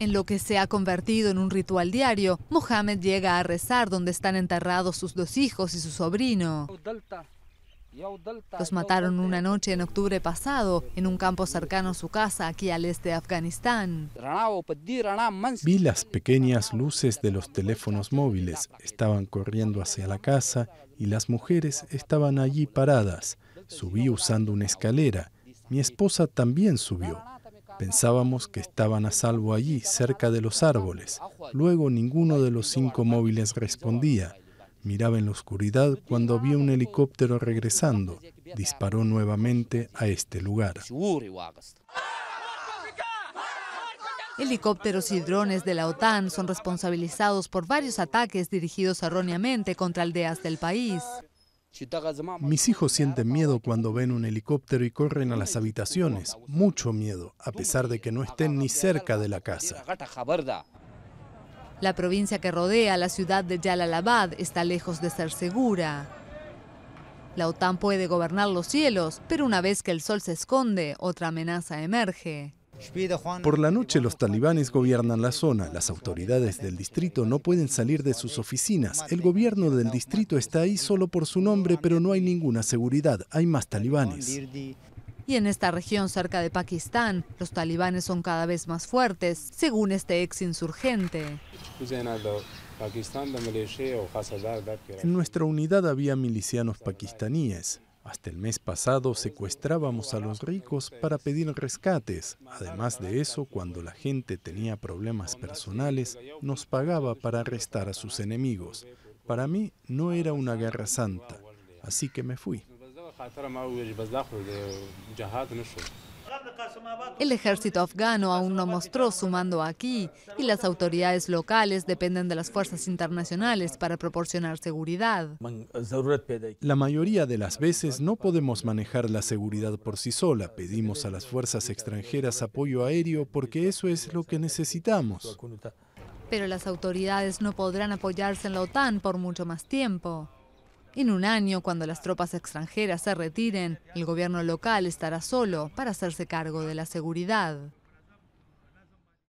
En lo que se ha convertido en un ritual diario, Mohamed llega a rezar donde están enterrados sus dos hijos y su sobrino. Los mataron una noche en octubre pasado en un campo cercano a su casa aquí al este de Afganistán. Vi las pequeñas luces de los teléfonos móviles. Estaban corriendo hacia la casa y las mujeres estaban allí paradas. Subí usando una escalera. Mi esposa también subió. Pensábamos que estaban a salvo allí, cerca de los árboles. Luego ninguno de los cinco móviles respondía. Miraba en la oscuridad cuando vio un helicóptero regresando. Disparó nuevamente a este lugar. Helicópteros y drones de la OTAN son responsabilizados por varios ataques dirigidos erróneamente contra aldeas del país. Mis hijos sienten miedo cuando ven un helicóptero y corren a las habitaciones, mucho miedo, a pesar de que no estén ni cerca de la casa. La provincia que rodea la ciudad de Yalalabad está lejos de ser segura. La OTAN puede gobernar los cielos, pero una vez que el sol se esconde, otra amenaza emerge. Por la noche los talibanes gobiernan la zona, las autoridades del distrito no pueden salir de sus oficinas, el gobierno del distrito está ahí solo por su nombre, pero no hay ninguna seguridad, hay más talibanes. Y en esta región cerca de Pakistán, los talibanes son cada vez más fuertes, según este ex insurgente. En nuestra unidad había milicianos pakistaníes. Hasta el mes pasado secuestrábamos a los ricos para pedir rescates. Además de eso, cuando la gente tenía problemas personales, nos pagaba para arrestar a sus enemigos. Para mí no era una guerra santa, así que me fui. Pues, el ejército afgano aún no mostró su mando aquí y las autoridades locales dependen de las fuerzas internacionales para proporcionar seguridad. La mayoría de las veces no podemos manejar la seguridad por sí sola. Pedimos a las fuerzas extranjeras apoyo aéreo porque eso es lo que necesitamos. Pero las autoridades no podrán apoyarse en la OTAN por mucho más tiempo. En un año, cuando las tropas extranjeras se retiren, el gobierno local estará solo para hacerse cargo de la seguridad.